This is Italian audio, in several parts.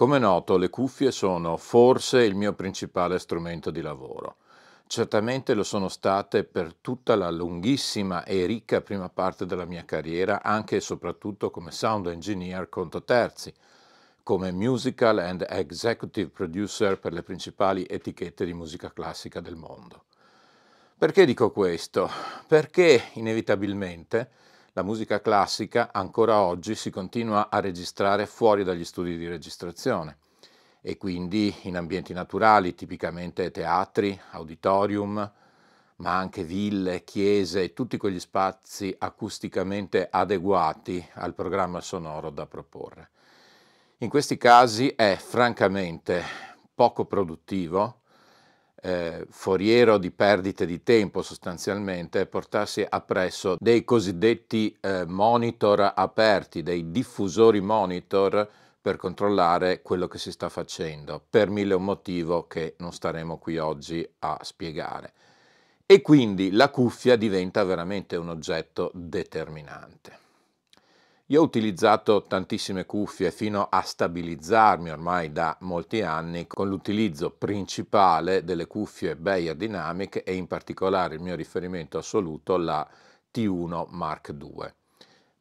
Come noto, le cuffie sono forse il mio principale strumento di lavoro. Certamente lo sono state per tutta la lunghissima e ricca prima parte della mia carriera, anche e soprattutto come sound engineer conto terzi, come musical and executive producer per le principali etichette di musica classica del mondo. Perché dico questo? Perché inevitabilmente la musica classica ancora oggi si continua a registrare fuori dagli studi di registrazione e quindi in ambienti naturali, tipicamente teatri, auditorium, ma anche ville, chiese e tutti quegli spazi acusticamente adeguati al programma sonoro da proporre. In questi casi è francamente poco produttivo eh, foriero di perdite di tempo sostanzialmente, portarsi appresso dei cosiddetti eh, monitor aperti, dei diffusori monitor per controllare quello che si sta facendo, per mille un motivo che non staremo qui oggi a spiegare. E quindi la cuffia diventa veramente un oggetto determinante. Io ho utilizzato tantissime cuffie fino a stabilizzarmi ormai da molti anni con l'utilizzo principale delle cuffie Beyer Dynamic e in particolare il mio riferimento assoluto la T1 Mark II.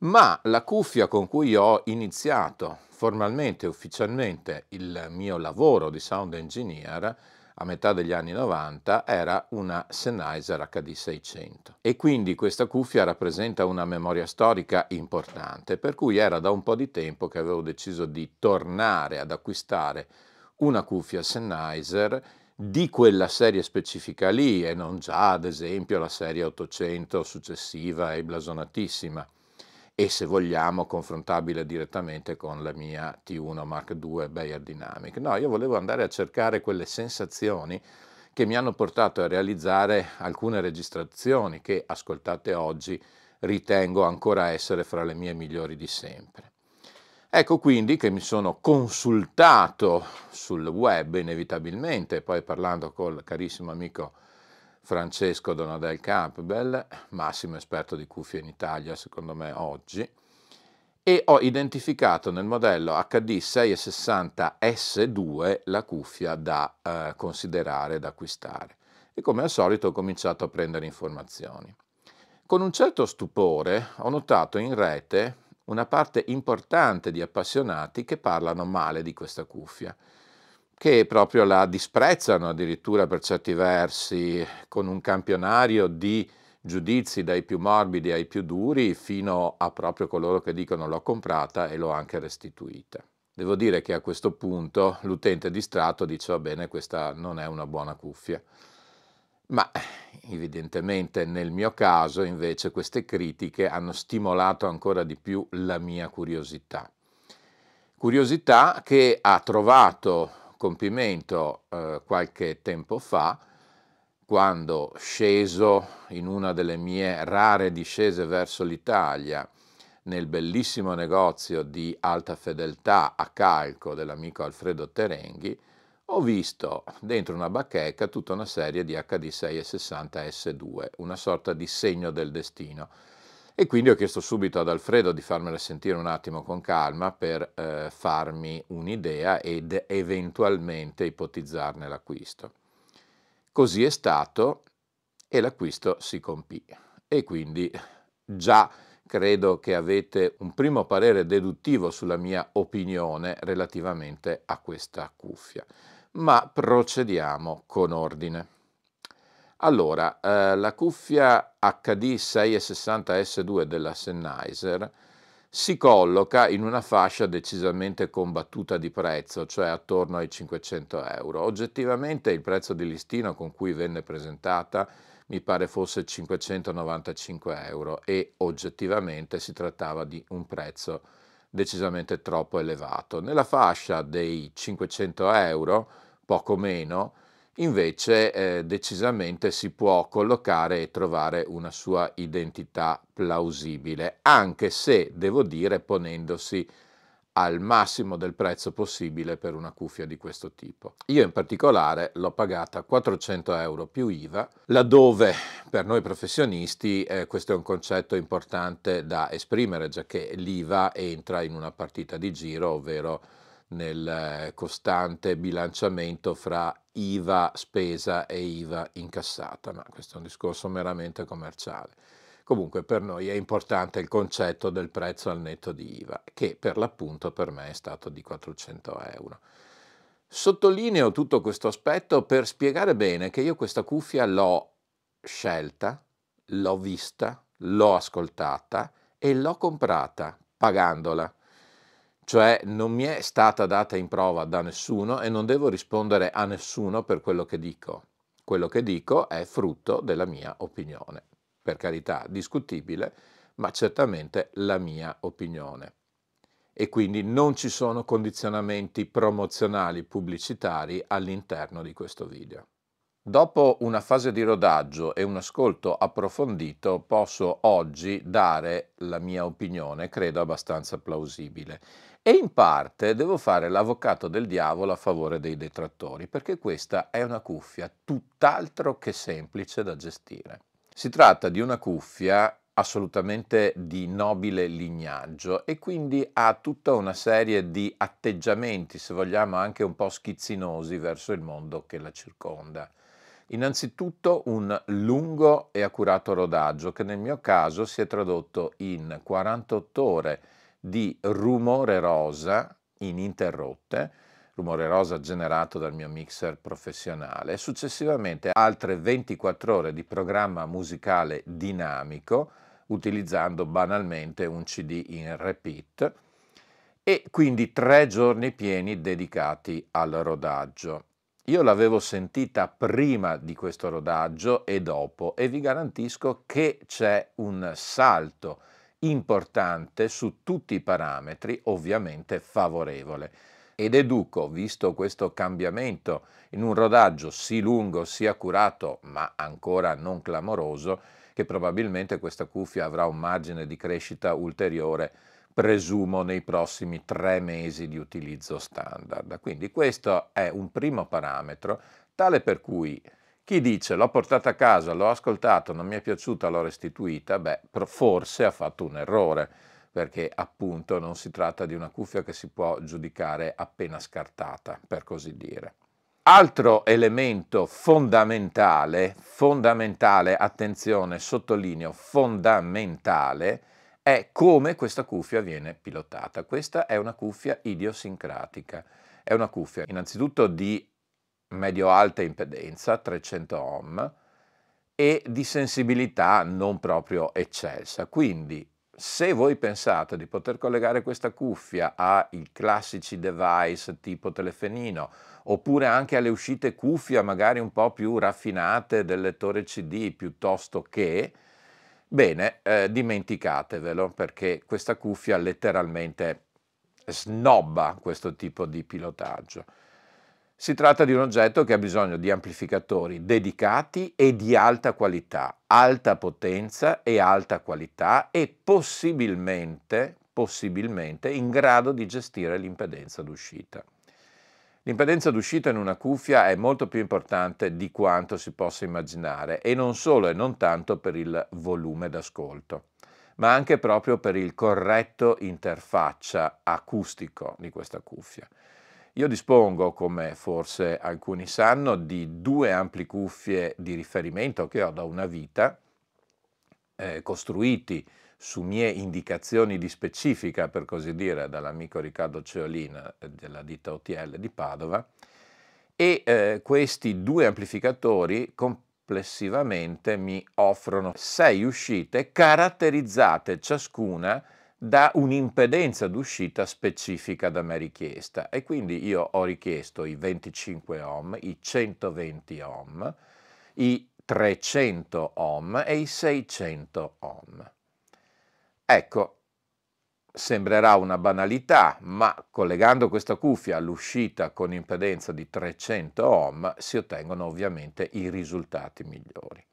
Ma la cuffia con cui ho iniziato formalmente e ufficialmente il mio lavoro di sound engineer a metà degli anni 90 era una Sennheiser HD600 e quindi questa cuffia rappresenta una memoria storica importante per cui era da un po' di tempo che avevo deciso di tornare ad acquistare una cuffia Sennheiser di quella serie specifica lì e non già ad esempio la serie 800 successiva e blasonatissima e se vogliamo confrontabile direttamente con la mia T1 Mark II Bayer Dynamic. No, io volevo andare a cercare quelle sensazioni che mi hanno portato a realizzare alcune registrazioni che ascoltate oggi ritengo ancora essere fra le mie migliori di sempre. Ecco quindi che mi sono consultato sul web inevitabilmente, poi parlando col carissimo amico Francesco Donadel Campbell, massimo esperto di cuffie in Italia secondo me oggi, e ho identificato nel modello HD660S2 la cuffia da eh, considerare, da acquistare. E come al solito ho cominciato a prendere informazioni. Con un certo stupore ho notato in rete una parte importante di appassionati che parlano male di questa cuffia che proprio la disprezzano addirittura per certi versi, con un campionario di giudizi dai più morbidi ai più duri, fino a proprio coloro che dicono l'ho comprata e l'ho anche restituita. Devo dire che a questo punto l'utente distratto dice va bene, questa non è una buona cuffia. Ma evidentemente nel mio caso invece queste critiche hanno stimolato ancora di più la mia curiosità. Curiosità che ha trovato compimento eh, qualche tempo fa, quando sceso in una delle mie rare discese verso l'Italia, nel bellissimo negozio di alta fedeltà a calco dell'amico Alfredo Terenghi, ho visto dentro una bacheca tutta una serie di hd 6 e 60 s 2 una sorta di segno del destino e quindi ho chiesto subito ad Alfredo di farmela sentire un attimo con calma per eh, farmi un'idea ed eventualmente ipotizzarne l'acquisto. Così è stato e l'acquisto si compì. E quindi già credo che avete un primo parere deduttivo sulla mia opinione relativamente a questa cuffia. Ma procediamo con ordine. Allora, eh, la cuffia HD660S2 della Sennheiser si colloca in una fascia decisamente combattuta di prezzo, cioè attorno ai 500 euro. Oggettivamente il prezzo di listino con cui venne presentata mi pare fosse 595 euro e oggettivamente si trattava di un prezzo decisamente troppo elevato. Nella fascia dei 500 euro, poco meno, invece eh, decisamente si può collocare e trovare una sua identità plausibile, anche se, devo dire, ponendosi al massimo del prezzo possibile per una cuffia di questo tipo. Io in particolare l'ho pagata 400 euro più IVA, laddove per noi professionisti eh, questo è un concetto importante da esprimere, già che l'IVA entra in una partita di giro, ovvero nel eh, costante bilanciamento fra IVA spesa e IVA incassata, ma questo è un discorso meramente commerciale. Comunque per noi è importante il concetto del prezzo al netto di IVA, che per l'appunto per me è stato di 400 euro. Sottolineo tutto questo aspetto per spiegare bene che io questa cuffia l'ho scelta, l'ho vista, l'ho ascoltata e l'ho comprata pagandola cioè non mi è stata data in prova da nessuno e non devo rispondere a nessuno per quello che dico. Quello che dico è frutto della mia opinione, per carità discutibile, ma certamente la mia opinione. E quindi non ci sono condizionamenti promozionali pubblicitari all'interno di questo video. Dopo una fase di rodaggio e un ascolto approfondito posso oggi dare la mia opinione, credo abbastanza plausibile. E in parte devo fare l'avvocato del diavolo a favore dei detrattori, perché questa è una cuffia tutt'altro che semplice da gestire. Si tratta di una cuffia assolutamente di nobile lignaggio e quindi ha tutta una serie di atteggiamenti, se vogliamo anche un po' schizzinosi, verso il mondo che la circonda. Innanzitutto un lungo e accurato rodaggio che nel mio caso si è tradotto in 48 ore di rumore rosa ininterrotte, rumore rosa generato dal mio mixer professionale, e successivamente altre 24 ore di programma musicale dinamico utilizzando banalmente un CD in repeat e quindi tre giorni pieni dedicati al rodaggio. Io l'avevo sentita prima di questo rodaggio e dopo e vi garantisco che c'è un salto importante su tutti i parametri, ovviamente favorevole. Ed educo, visto questo cambiamento in un rodaggio sì lungo, sì accurato, ma ancora non clamoroso, che probabilmente questa cuffia avrà un margine di crescita ulteriore presumo nei prossimi tre mesi di utilizzo standard. Quindi questo è un primo parametro, tale per cui chi dice l'ho portata a casa, l'ho ascoltato, non mi è piaciuta, l'ho restituita, beh, forse ha fatto un errore, perché appunto non si tratta di una cuffia che si può giudicare appena scartata, per così dire. Altro elemento fondamentale, fondamentale, attenzione, sottolineo, fondamentale, è come questa cuffia viene pilotata. Questa è una cuffia idiosincratica. È una cuffia innanzitutto di medio-alta impedenza, 300 ohm, e di sensibilità non proprio eccelsa. Quindi se voi pensate di poter collegare questa cuffia ai classici device tipo telefonino oppure anche alle uscite cuffia magari un po' più raffinate del lettore CD piuttosto che Bene, eh, dimenticatevelo perché questa cuffia letteralmente snobba questo tipo di pilotaggio. Si tratta di un oggetto che ha bisogno di amplificatori dedicati e di alta qualità, alta potenza e alta qualità e possibilmente, possibilmente in grado di gestire l'impedenza d'uscita. L'impedenza d'uscita in una cuffia è molto più importante di quanto si possa immaginare e non solo e non tanto per il volume d'ascolto, ma anche proprio per il corretto interfaccia acustico di questa cuffia. Io dispongo, come forse alcuni sanno, di due ampli cuffie di riferimento che ho da una vita, eh, costruiti su mie indicazioni di specifica, per così dire, dall'amico Riccardo Ceolina eh, della ditta OTL di Padova, e eh, questi due amplificatori complessivamente mi offrono sei uscite caratterizzate ciascuna da un'impedenza d'uscita specifica da me richiesta e quindi io ho richiesto i 25 ohm, i 120 ohm, i 300 ohm e i 600 ohm. Ecco, sembrerà una banalità, ma collegando questa cuffia all'uscita con impedenza di 300 ohm si ottengono ovviamente i risultati migliori.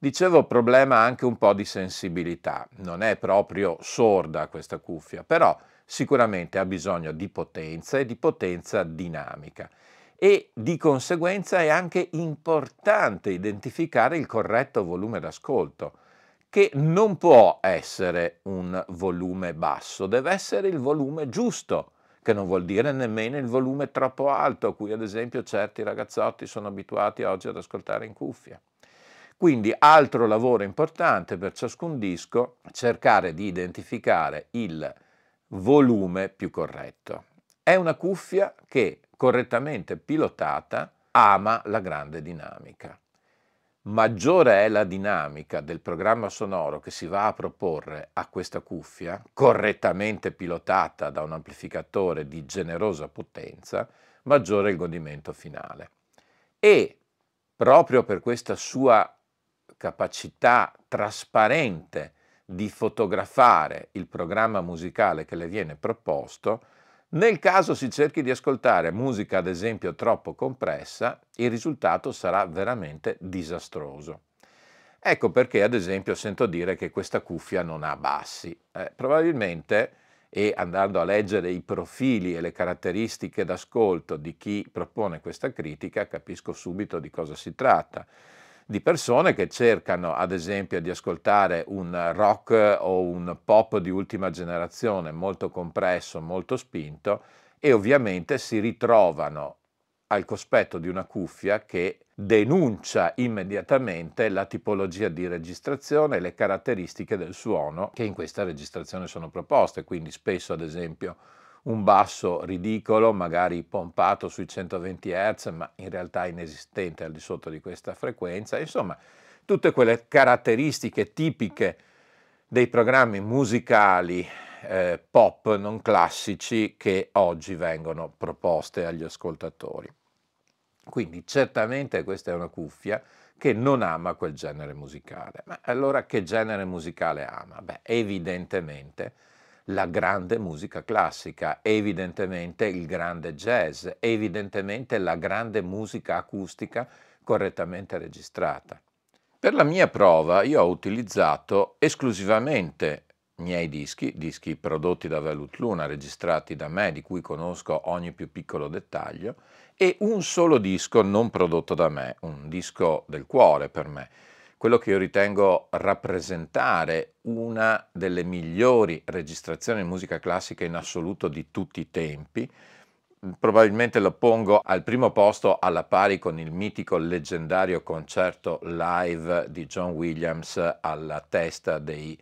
Dicevo problema anche un po' di sensibilità, non è proprio sorda questa cuffia, però sicuramente ha bisogno di potenza e di potenza dinamica e di conseguenza è anche importante identificare il corretto volume d'ascolto che non può essere un volume basso, deve essere il volume giusto, che non vuol dire nemmeno il volume troppo alto, a cui ad esempio certi ragazzotti sono abituati oggi ad ascoltare in cuffia. Quindi altro lavoro importante per ciascun disco, cercare di identificare il volume più corretto. È una cuffia che, correttamente pilotata, ama la grande dinamica maggiore è la dinamica del programma sonoro che si va a proporre a questa cuffia, correttamente pilotata da un amplificatore di generosa potenza, maggiore è il godimento finale. E proprio per questa sua capacità trasparente di fotografare il programma musicale che le viene proposto, nel caso si cerchi di ascoltare musica ad esempio troppo compressa, il risultato sarà veramente disastroso. Ecco perché ad esempio sento dire che questa cuffia non ha bassi. Eh, probabilmente, e andando a leggere i profili e le caratteristiche d'ascolto di chi propone questa critica, capisco subito di cosa si tratta di persone che cercano ad esempio di ascoltare un rock o un pop di ultima generazione molto compresso, molto spinto e ovviamente si ritrovano al cospetto di una cuffia che denuncia immediatamente la tipologia di registrazione e le caratteristiche del suono che in questa registrazione sono proposte, quindi spesso ad esempio un basso ridicolo, magari pompato sui 120 Hz, ma in realtà inesistente al di sotto di questa frequenza, insomma, tutte quelle caratteristiche tipiche dei programmi musicali eh, pop non classici che oggi vengono proposte agli ascoltatori. Quindi certamente questa è una cuffia che non ama quel genere musicale. Ma allora che genere musicale ama? Beh, evidentemente la grande musica classica, evidentemente il grande jazz, evidentemente la grande musica acustica correttamente registrata. Per la mia prova io ho utilizzato esclusivamente miei dischi, dischi prodotti da Velut Luna, registrati da me, di cui conosco ogni più piccolo dettaglio, e un solo disco non prodotto da me, un disco del cuore per me, quello che io ritengo rappresentare una delle migliori registrazioni di musica classica in assoluto di tutti i tempi. Probabilmente lo pongo al primo posto alla pari con il mitico leggendario concerto live di John Williams alla testa dei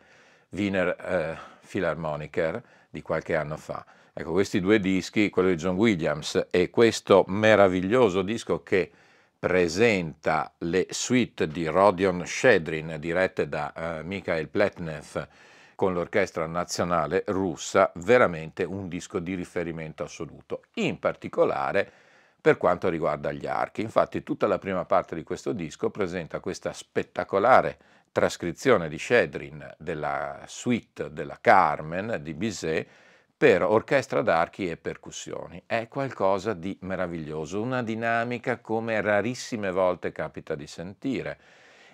Wiener eh, Philharmoniker di qualche anno fa. Ecco, questi due dischi, quello di John Williams e questo meraviglioso disco che presenta le suite di Rodion Shedrin dirette da eh, Mikhail Pletnev con l'orchestra nazionale russa, veramente un disco di riferimento assoluto, in particolare per quanto riguarda gli archi. Infatti tutta la prima parte di questo disco presenta questa spettacolare trascrizione di Shedrin della suite della Carmen di Bizet per orchestra d'archi e percussioni. È qualcosa di meraviglioso, una dinamica come rarissime volte capita di sentire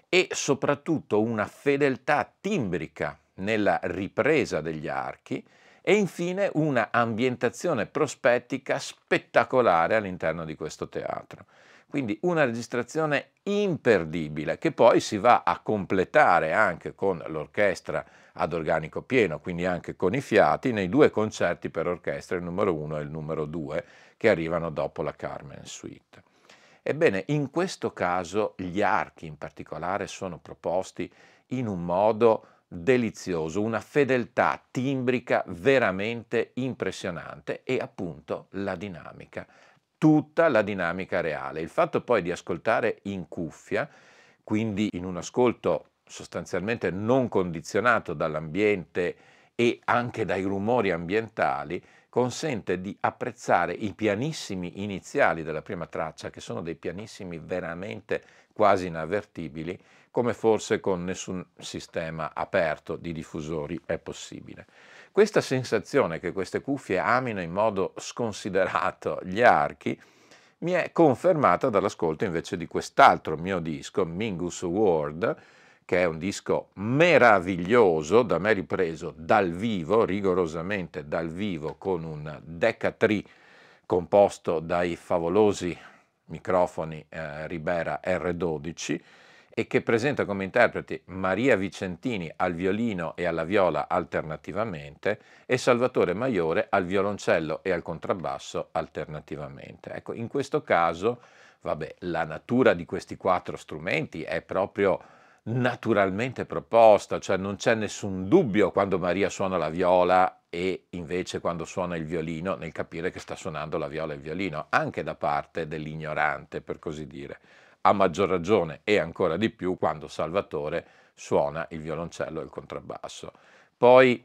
e soprattutto una fedeltà timbrica nella ripresa degli archi e infine una ambientazione prospettica spettacolare all'interno di questo teatro. Quindi una registrazione imperdibile che poi si va a completare anche con l'orchestra ad organico pieno, quindi anche con i fiati, nei due concerti per orchestra, il numero 1 e il numero 2, che arrivano dopo la Carmen Suite. Ebbene, in questo caso gli archi in particolare sono proposti in un modo delizioso, una fedeltà timbrica veramente impressionante e appunto la dinamica tutta la dinamica reale. Il fatto poi di ascoltare in cuffia, quindi in un ascolto sostanzialmente non condizionato dall'ambiente e anche dai rumori ambientali, consente di apprezzare i pianissimi iniziali della prima traccia, che sono dei pianissimi veramente quasi inavvertibili, come forse con nessun sistema aperto di diffusori è possibile. Questa sensazione che queste cuffie amino in modo sconsiderato gli archi mi è confermata dall'ascolto invece di quest'altro mio disco, Mingus World, che è un disco meraviglioso, da me ripreso dal vivo, rigorosamente dal vivo, con un decatri composto dai favolosi microfoni eh, Ribera R12 e che presenta come interpreti Maria Vicentini al violino e alla viola alternativamente e Salvatore Maiore al violoncello e al contrabbasso alternativamente. Ecco, in questo caso, vabbè, la natura di questi quattro strumenti è proprio naturalmente proposta, cioè non c'è nessun dubbio quando Maria suona la viola e invece quando suona il violino nel capire che sta suonando la viola e il violino, anche da parte dell'ignorante, per così dire a maggior ragione e ancora di più quando Salvatore suona il violoncello e il contrabbasso. Poi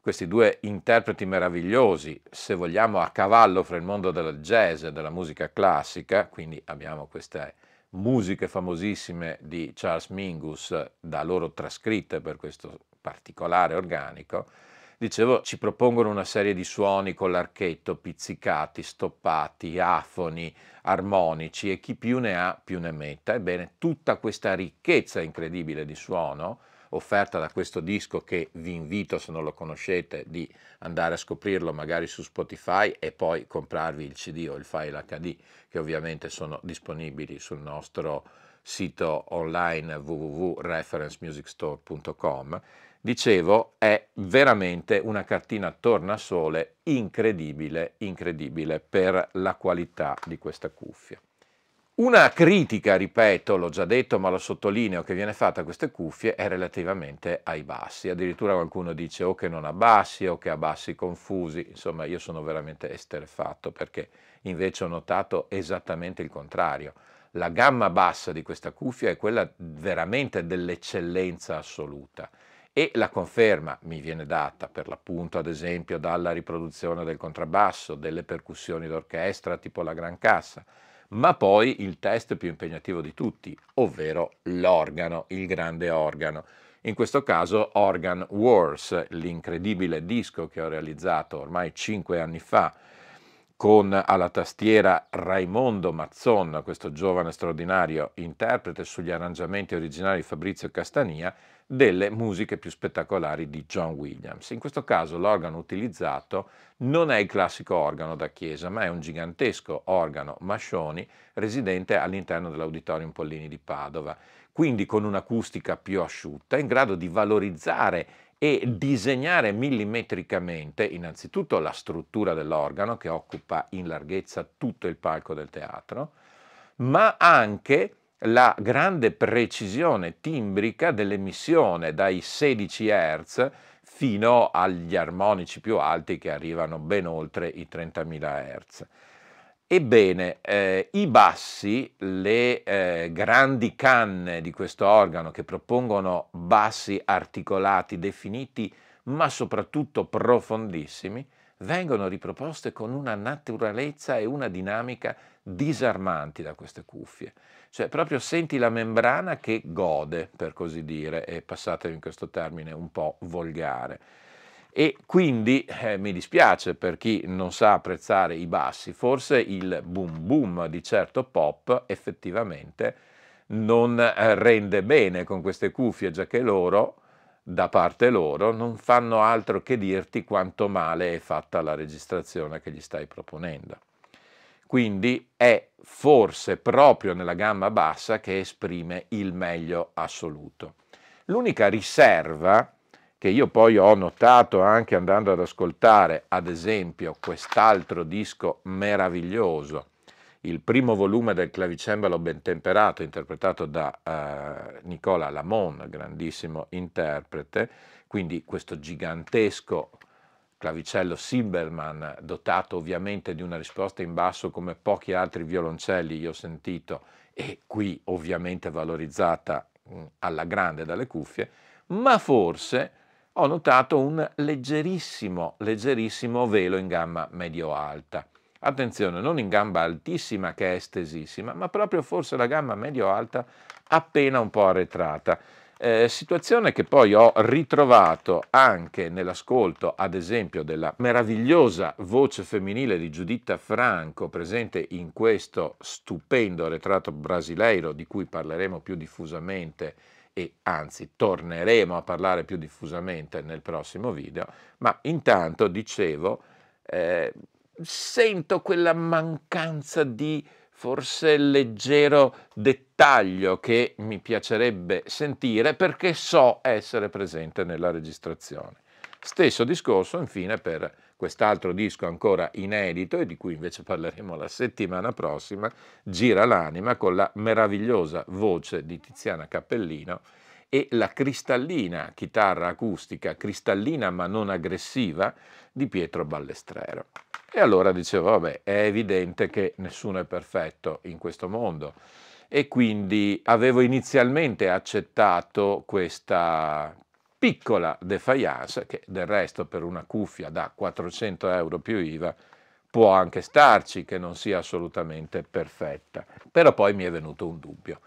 questi due interpreti meravigliosi, se vogliamo a cavallo fra il mondo del jazz e della musica classica, quindi abbiamo queste musiche famosissime di Charles Mingus, da loro trascritte per questo particolare organico, dicevo, ci propongono una serie di suoni con l'archetto, pizzicati, stoppati, afoni, armonici e chi più ne ha più ne metta. Ebbene, tutta questa ricchezza incredibile di suono offerta da questo disco che vi invito, se non lo conoscete, di andare a scoprirlo magari su Spotify e poi comprarvi il CD o il file HD che ovviamente sono disponibili sul nostro sito online www.referencemusicstore.com dicevo, è veramente una cartina tornasole incredibile, incredibile per la qualità di questa cuffia. Una critica, ripeto, l'ho già detto ma lo sottolineo, che viene fatta a queste cuffie è relativamente ai bassi, addirittura qualcuno dice o che non ha bassi o che ha bassi confusi, insomma io sono veramente esterefatto perché invece ho notato esattamente il contrario. La gamma bassa di questa cuffia è quella veramente dell'eccellenza assoluta e la conferma mi viene data per l'appunto ad esempio dalla riproduzione del contrabbasso, delle percussioni d'orchestra tipo la gran cassa, ma poi il test più impegnativo di tutti, ovvero l'organo, il grande organo. In questo caso Organ Wars, l'incredibile disco che ho realizzato ormai cinque anni fa con alla tastiera Raimondo Mazzon, questo giovane straordinario interprete sugli arrangiamenti originali di Fabrizio Castania, delle musiche più spettacolari di John Williams. In questo caso l'organo utilizzato non è il classico organo da chiesa, ma è un gigantesco organo Mascioni residente all'interno dell'Auditorium Pollini di Padova, quindi con un'acustica più asciutta, in grado di valorizzare e disegnare millimetricamente innanzitutto la struttura dell'organo che occupa in larghezza tutto il palco del teatro, ma anche la grande precisione timbrica dell'emissione dai 16 Hz fino agli armonici più alti che arrivano ben oltre i 30.000 Hz. Ebbene, eh, i bassi, le eh, grandi canne di questo organo che propongono bassi articolati, definiti, ma soprattutto profondissimi, vengono riproposte con una naturalezza e una dinamica disarmanti da queste cuffie. Cioè proprio senti la membrana che gode, per così dire, e passatemi questo termine un po' volgare e quindi eh, mi dispiace per chi non sa apprezzare i bassi, forse il boom boom di certo pop effettivamente non eh, rende bene con queste cuffie, già che loro, da parte loro, non fanno altro che dirti quanto male è fatta la registrazione che gli stai proponendo. Quindi è forse proprio nella gamma bassa che esprime il meglio assoluto. L'unica riserva che io poi ho notato anche andando ad ascoltare, ad esempio, quest'altro disco meraviglioso, il primo volume del clavicembalo ben temperato, interpretato da eh, Nicola Lamon, grandissimo interprete, quindi questo gigantesco clavicello Silberman, dotato ovviamente di una risposta in basso come pochi altri violoncelli io ho sentito e qui ovviamente valorizzata mh, mm, alla grande dalle cuffie, ma forse ho notato un leggerissimo, leggerissimo velo in gamma medio-alta. Attenzione, non in gamba altissima che è estesissima, ma proprio forse la gamma medio-alta appena un po' arretrata. Eh, situazione che poi ho ritrovato anche nell'ascolto, ad esempio, della meravigliosa voce femminile di Giuditta Franco, presente in questo stupendo ritratto brasileiro di cui parleremo più diffusamente e anzi torneremo a parlare più diffusamente nel prossimo video, ma intanto dicevo, eh, sento quella mancanza di forse leggero dettaglio che mi piacerebbe sentire perché so essere presente nella registrazione. Stesso discorso infine per quest'altro disco ancora inedito e di cui invece parleremo la settimana prossima, Gira l'anima con la meravigliosa voce di Tiziana Cappellino e la cristallina chitarra acustica, cristallina ma non aggressiva, di Pietro Ballestrero. E allora dicevo, vabbè, è evidente che nessuno è perfetto in questo mondo e quindi avevo inizialmente accettato questa piccola defiance, che del resto per una cuffia da 400 euro più IVA può anche starci che non sia assolutamente perfetta. Però poi mi è venuto un dubbio,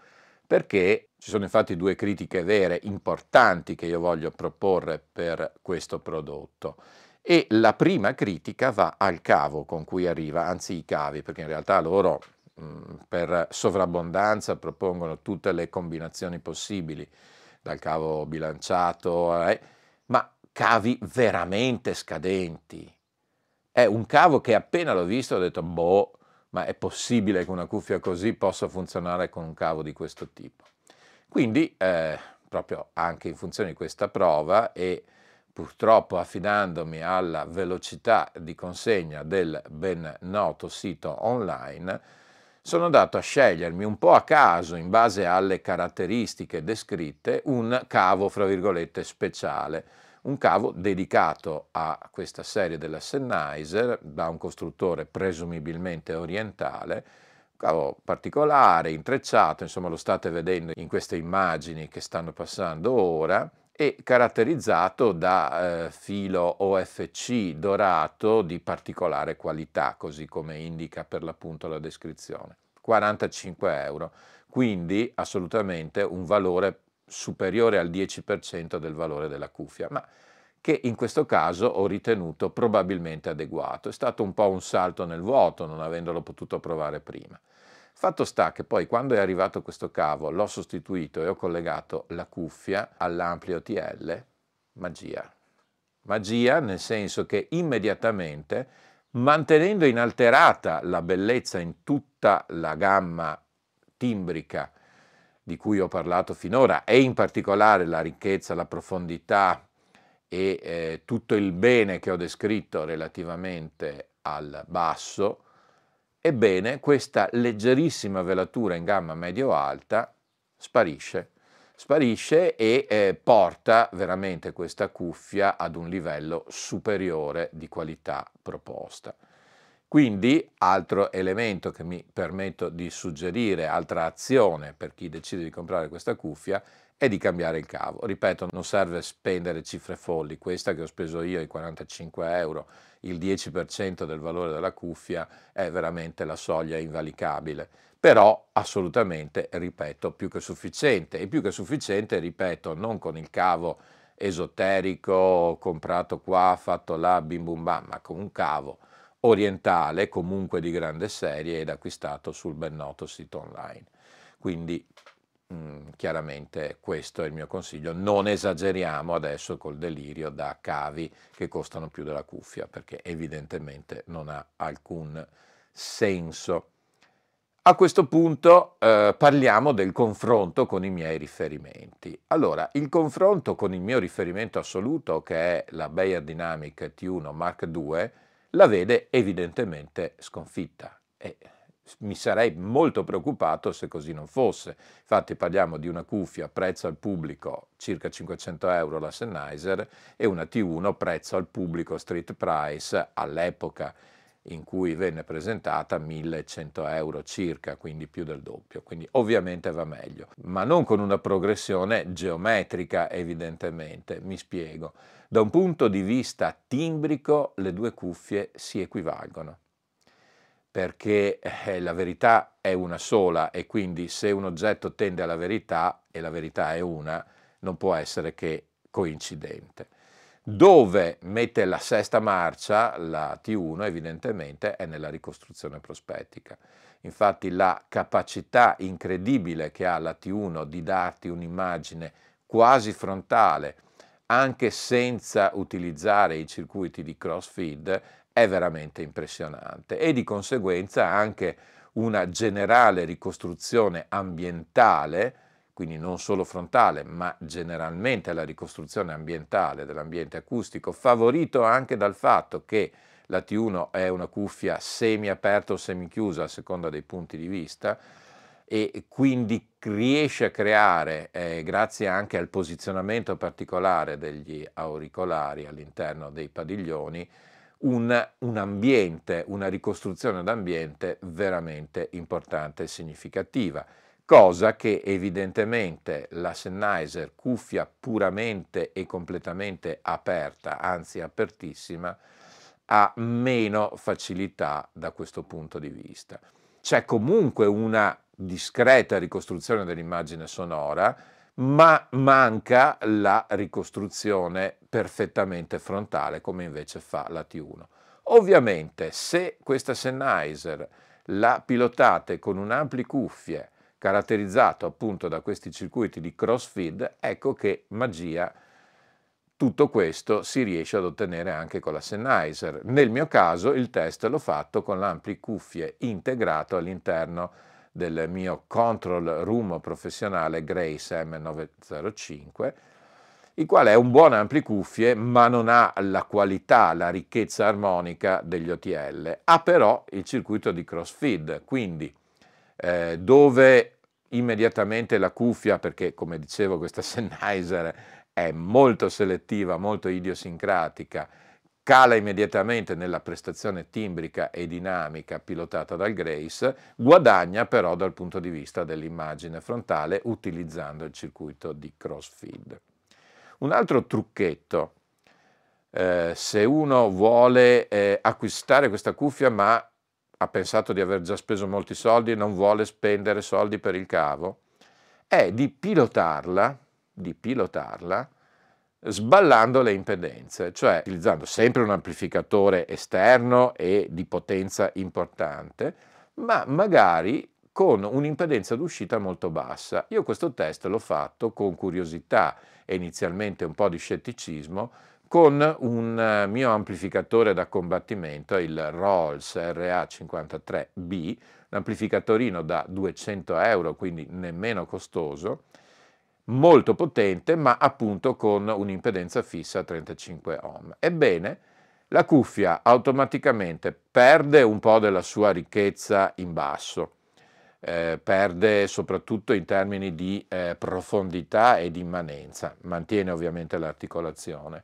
perché ci sono infatti due critiche vere importanti che io voglio proporre per questo prodotto. E la prima critica va al cavo con cui arriva, anzi i cavi, perché in realtà loro mh, mm, per sovrabbondanza propongono tutte le combinazioni possibili dal cavo bilanciato, eh, ma cavi veramente scadenti. È un cavo che appena l'ho visto ho detto, boh, ma è possibile che una cuffia così possa funzionare con un cavo di questo tipo. Quindi, eh, proprio anche in funzione di questa prova e purtroppo affidandomi alla velocità di consegna del ben noto sito online, sono andato a scegliermi un po' a caso, in base alle caratteristiche descritte, un cavo, fra virgolette, speciale, un cavo dedicato a questa serie della Sennheiser da un costruttore presumibilmente orientale, un cavo particolare, intrecciato, insomma lo state vedendo in queste immagini che stanno passando ora, e caratterizzato da eh, filo OFC dorato di particolare qualità, così come indica per l'appunto la descrizione. 45 euro, quindi assolutamente un valore superiore al 10% del valore della cuffia, ma che in questo caso ho ritenuto probabilmente adeguato. È stato un po' un salto nel vuoto non avendolo potuto provare prima. Fatto sta che poi quando è arrivato questo cavo l'ho sostituito e ho collegato la cuffia all'amplio TL, magia. Magia nel senso che immediatamente, mantenendo inalterata la bellezza in tutta la gamma timbrica di cui ho parlato finora e in particolare la ricchezza, la profondità e eh, tutto il bene che ho descritto relativamente al basso, Ebbene, questa leggerissima velatura in gamma medio-alta sparisce, sparisce e eh, porta veramente questa cuffia ad un livello superiore di qualità proposta. Quindi, altro elemento che mi permetto di suggerire, altra azione per chi decide di comprare questa cuffia, è di cambiare il cavo. Ripeto, non serve spendere cifre folli, questa che ho speso io, i 45 euro, il 10% del valore della cuffia è veramente la soglia invalicabile, però assolutamente, ripeto, più che sufficiente e più che sufficiente, ripeto, non con il cavo esoterico comprato qua, fatto là, bim bum bam, ma con un cavo orientale comunque di grande serie ed acquistato sul ben noto sito online. Quindi Mm, chiaramente questo è il mio consiglio. Non esageriamo adesso col delirio da cavi che costano più della cuffia, perché evidentemente non ha alcun senso. A questo punto eh, parliamo del confronto con i miei riferimenti. Allora, il confronto con il mio riferimento assoluto, che è la Bayer Dynamic T1 Mark II, la vede evidentemente sconfitta. E mi sarei molto preoccupato se così non fosse. Infatti parliamo di una cuffia prezzo al pubblico circa 500 euro la Sennheiser e una T1 prezzo al pubblico street price all'epoca in cui venne presentata 1100 euro circa, quindi più del doppio, quindi ovviamente va meglio, ma non con una progressione geometrica evidentemente, mi spiego. Da un punto di vista timbrico le due cuffie si equivalgono perché eh, la verità è una sola e quindi se un oggetto tende alla verità, e la verità è una, non può essere che coincidente. Dove mette la sesta marcia, la T1 evidentemente, è nella ricostruzione prospettica. Infatti la capacità incredibile che ha la T1 di darti un'immagine quasi frontale, anche senza utilizzare i circuiti di cross feed, è veramente impressionante e di conseguenza anche una generale ricostruzione ambientale, quindi non solo frontale, ma generalmente la ricostruzione ambientale dell'ambiente acustico, favorito anche dal fatto che la T1 è una cuffia semi-aperta o semi-chiusa a seconda dei punti di vista e quindi riesce a creare, eh, grazie anche al posizionamento particolare degli auricolari all'interno dei padiglioni, un, un ambiente, una ricostruzione d'ambiente veramente importante e significativa cosa che evidentemente la Sennheiser, cuffia puramente e completamente aperta, anzi apertissima, ha meno facilità da questo punto di vista. C'è comunque una discreta ricostruzione dell'immagine sonora, ma manca la ricostruzione perfettamente frontale come invece fa la T1. Ovviamente se questa Sennheiser la pilotate con un ampli cuffie caratterizzato appunto da questi circuiti di crossfeed, ecco che magia tutto questo si riesce ad ottenere anche con la Sennheiser. Nel mio caso il test l'ho fatto con l'ampli cuffie integrato all'interno del mio control room professionale Grace M905, il quale è un buon ampli cuffie, ma non ha la qualità, la ricchezza armonica degli OTL, ha però il circuito di crossfeed, quindi eh, dove immediatamente la cuffia, perché come dicevo questa Sennheiser è molto selettiva, molto idiosincratica, cala immediatamente nella prestazione timbrica e dinamica pilotata dal Grace, guadagna però dal punto di vista dell'immagine frontale utilizzando il circuito di crossfield. Un altro trucchetto, eh, se uno vuole eh, acquistare questa cuffia ma ha pensato di aver già speso molti soldi e non vuole spendere soldi per il cavo, è di pilotarla, di pilotarla sballando le impedenze, cioè utilizzando sempre un amplificatore esterno e di potenza importante, ma magari con un'impedenza d'uscita molto bassa. Io questo test l'ho fatto con curiosità e inizialmente un po' di scetticismo con un eh, mio amplificatore da combattimento, il Rolls RA53B, un amplificatorino da 200 euro, quindi nemmeno costoso, molto potente, ma appunto con un'impedenza fissa a 35 ohm. Ebbene, la cuffia automaticamente perde un po' della sua ricchezza in basso, eh, perde soprattutto in termini di eh, profondità di immanenza, mantiene ovviamente l'articolazione,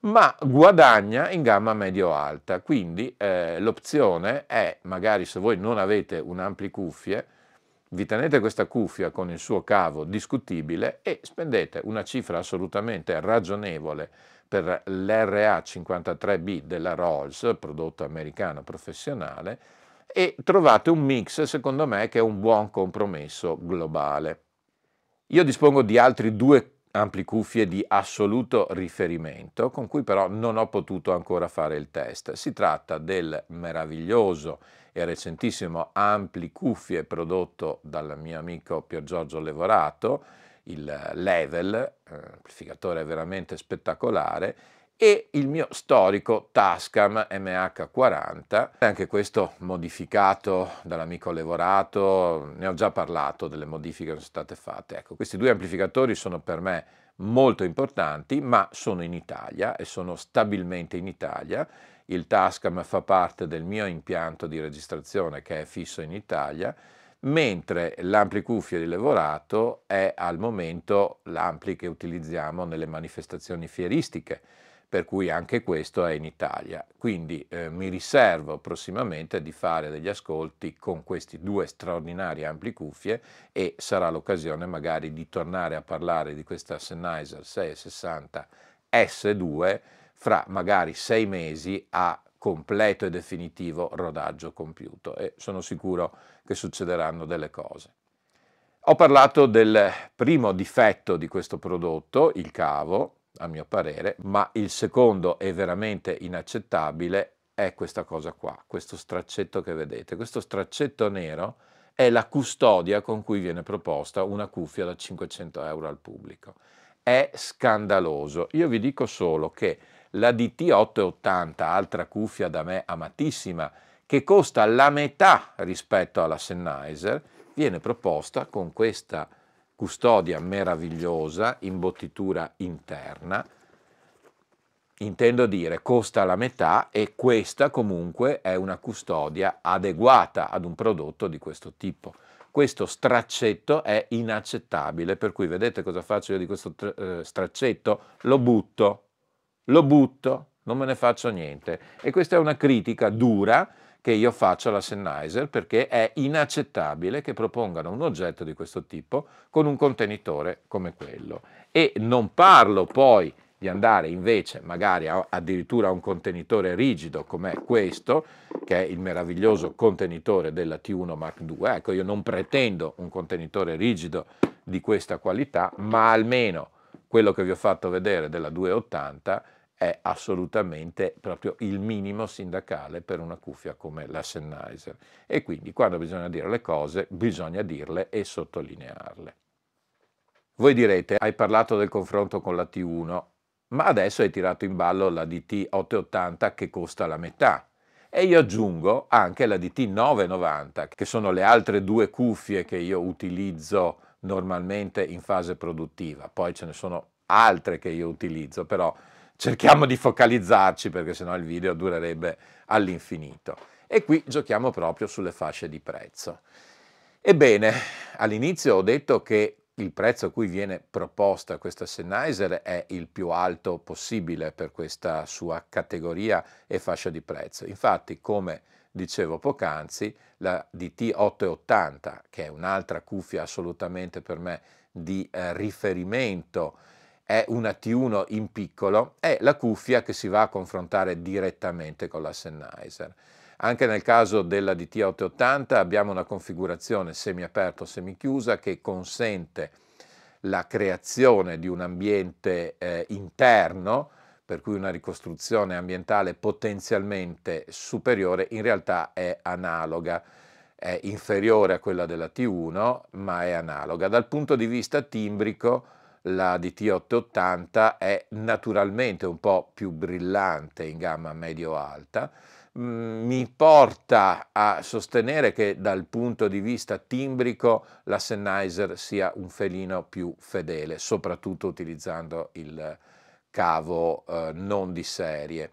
ma guadagna in gamma medio-alta, quindi eh, l'opzione è, magari se voi non avete un ampli cuffie, vi tenete questa cuffia con il suo cavo discutibile e spendete una cifra assolutamente ragionevole per l'RA53B della Rolls, prodotto americano professionale, e trovate un mix, secondo me, che è un buon compromesso globale. Io dispongo di altri due ampli cuffie di assoluto riferimento, con cui però non ho potuto ancora fare il test. Si tratta del meraviglioso e recentissimo ampli cuffie prodotto dal mio amico Pier Giorgio Levorato, il Level, eh, amplificatore veramente spettacolare, e il mio storico Tascam MH40, anche questo modificato dall'amico Levorato, ne ho già parlato delle modifiche che sono state fatte. Ecco, questi due amplificatori sono per me molto importanti, ma sono in Italia e sono stabilmente in Italia. Il Tascam fa parte del mio impianto di registrazione che è fisso in Italia, mentre l'amplicuffia di Levorato è al momento l'ampli che utilizziamo nelle manifestazioni fieristiche per cui anche questo è in Italia. Quindi eh, mi riservo prossimamente di fare degli ascolti con questi due straordinari ampli cuffie e sarà l'occasione magari di tornare a parlare di questa Sennheiser 660 S2 fra magari sei mesi a completo e definitivo rodaggio compiuto e sono sicuro che succederanno delle cose. Ho parlato del primo difetto di questo prodotto, il cavo, a mio parere, ma il secondo è veramente inaccettabile è questa cosa qua, questo straccetto che vedete. Questo straccetto nero è la custodia con cui viene proposta una cuffia da 500 euro al pubblico. È scandaloso. Io vi dico solo che la DT880, altra cuffia da me amatissima, che costa la metà rispetto alla Sennheiser, viene proposta con questa custodia meravigliosa, imbottitura interna, intendo dire costa la metà e questa comunque è una custodia adeguata ad un prodotto di questo tipo. Questo straccetto è inaccettabile, per cui vedete cosa faccio io di questo eh, straccetto? Lo butto, lo butto, non me ne faccio niente. E questa è una critica dura che io faccio alla Sennheiser perché è inaccettabile che propongano un oggetto di questo tipo con un contenitore come quello. E non parlo poi di andare invece magari a, addirittura a un contenitore rigido come questo, che è il meraviglioso contenitore della T1 Mark II. Ecco, io non pretendo un contenitore rigido di questa qualità, ma almeno quello che vi ho fatto vedere della 280 è assolutamente proprio il minimo sindacale per una cuffia come la Sennheiser. E quindi quando bisogna dire le cose, bisogna dirle e sottolinearle. Voi direte, hai parlato del confronto con la T1, ma adesso hai tirato in ballo la DT880 che costa la metà. E io aggiungo anche la DT990, che sono le altre due cuffie che io utilizzo normalmente in fase produttiva. Poi ce ne sono altre che io utilizzo, però cerchiamo di focalizzarci perché sennò il video durerebbe all'infinito. E qui giochiamo proprio sulle fasce di prezzo. Ebbene, all'inizio ho detto che il prezzo a cui viene proposta questa Sennheiser è il più alto possibile per questa sua categoria e fascia di prezzo. Infatti, come dicevo poc'anzi, la DT880, che è un'altra cuffia assolutamente per me di eh, riferimento è una T1 in piccolo, è la cuffia che si va a confrontare direttamente con la Sennheiser. Anche nel caso della DT880 abbiamo una configurazione semiaperto semichiusa che consente la creazione di un ambiente eh, interno, per cui una ricostruzione ambientale potenzialmente superiore, in realtà è analoga è inferiore a quella della T1, ma è analoga. Dal punto di vista timbrico la DT880 è naturalmente un po' più brillante in gamma medio-alta, mm, mi porta a sostenere che dal punto di vista timbrico la Sennheiser sia un felino più fedele, soprattutto utilizzando il cavo eh, non di serie.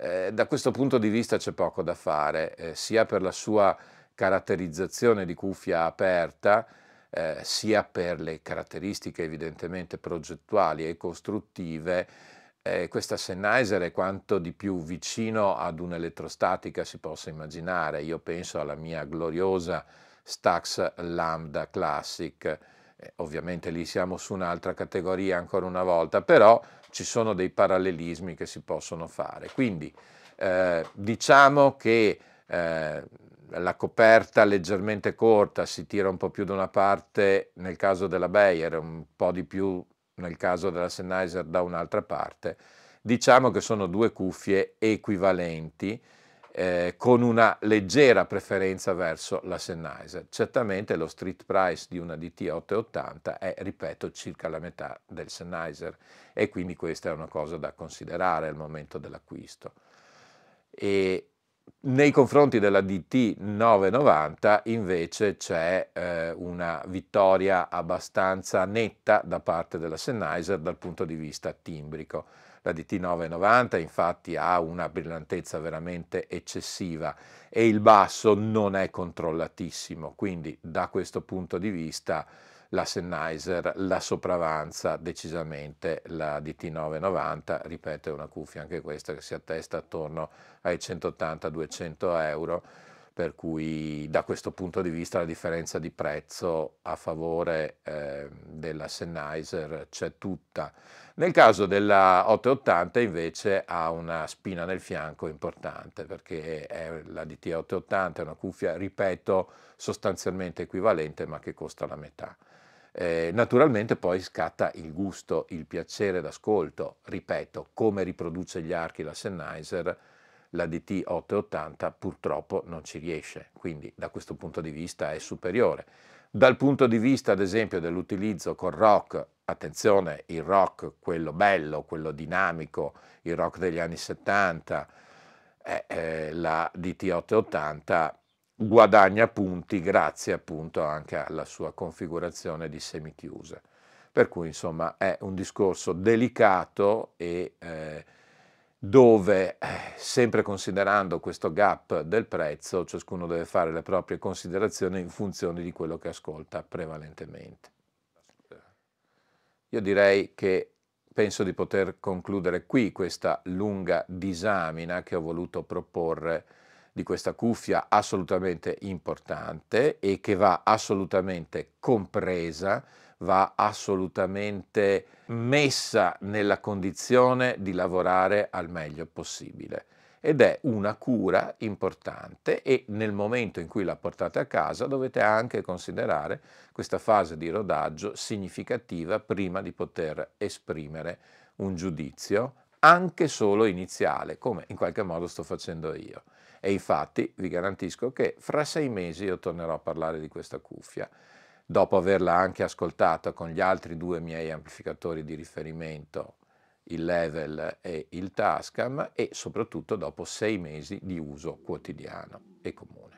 Eh, da questo punto di vista c'è poco da fare, eh, sia per la sua caratterizzazione di cuffia aperta, eh, sia per le caratteristiche evidentemente progettuali e costruttive, eh, questa Sennheiser è quanto di più vicino ad un'elettrostatica si possa immaginare. Io penso alla mia gloriosa Stax Lambda Classic. Eh, ovviamente lì siamo su un'altra categoria ancora una volta, però ci sono dei parallelismi che si possono fare. Quindi eh, diciamo che eh, la coperta leggermente corta, si tira un po' più da una parte nel caso della Bayer, un po' di più nel caso della Sennheiser da un'altra parte. Diciamo che sono due cuffie equivalenti eh, con una leggera preferenza verso la Sennheiser. Certamente lo street price di una DT880 è, ripeto, circa la metà del Sennheiser e quindi questa è una cosa da considerare al momento dell'acquisto. E nei confronti della DT 990 invece c'è eh, una vittoria abbastanza netta da parte della Sennheiser dal punto di vista timbrico. La DT 990 infatti ha una brillantezza veramente eccessiva e il basso non è controllatissimo, quindi da questo punto di vista la Sennheiser la sopravanza decisamente la DT990, ripeto è una cuffia anche questa che si attesta attorno ai 180-200 euro, per cui da questo punto di vista la differenza di prezzo a favore eh, della Sennheiser c'è tutta. Nel caso della 880 invece ha una spina nel fianco importante perché la DT880 è una cuffia, ripeto, sostanzialmente equivalente ma che costa la metà. Eh, naturalmente poi scatta il gusto, il piacere d'ascolto, ripeto, come riproduce gli archi la Sennheiser, la DT880 purtroppo non ci riesce, quindi da questo punto di vista è superiore. Dal punto di vista ad esempio dell'utilizzo con rock, attenzione, il rock, quello bello, quello dinamico, il rock degli anni 70, eh, eh, la DT880 guadagna punti grazie appunto anche alla sua configurazione di semichiusa. Per cui insomma è un discorso delicato e eh, dove eh, sempre considerando questo gap del prezzo ciascuno deve fare le proprie considerazioni in funzione di quello che ascolta prevalentemente. Io direi che penso di poter concludere qui questa lunga disamina che ho voluto proporre di questa cuffia assolutamente importante e che va assolutamente compresa, va assolutamente messa nella condizione di lavorare al meglio possibile. Ed è una cura importante e nel momento in cui la portate a casa dovete anche considerare questa fase di rodaggio significativa prima di poter esprimere un giudizio anche solo iniziale, come in qualche modo sto facendo io. E infatti vi garantisco che fra sei mesi io tornerò a parlare di questa cuffia, dopo averla anche ascoltata con gli altri due miei amplificatori di riferimento, il Level e il Tascam, e soprattutto dopo sei mesi di uso quotidiano e comune.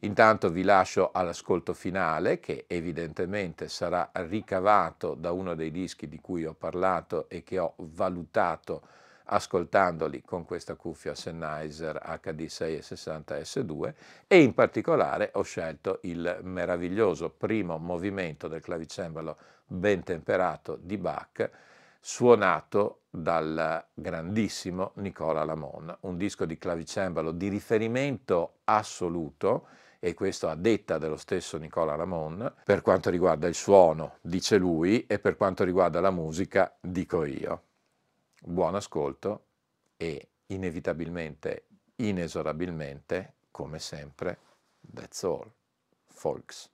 Intanto vi lascio all'ascolto finale che evidentemente sarà ricavato da uno dei dischi di cui ho parlato e che ho valutato ascoltandoli con questa cuffia Sennheiser HD660S2 e in particolare ho scelto il meraviglioso primo movimento del clavicembalo ben temperato di Bach suonato dal grandissimo Nicola Lamon, un disco di clavicembalo di riferimento assoluto e questo a detta dello stesso Nicola Lamon, per quanto riguarda il suono, dice lui, e per quanto riguarda la musica, dico io buon ascolto e inevitabilmente, inesorabilmente, come sempre, that's all, folks.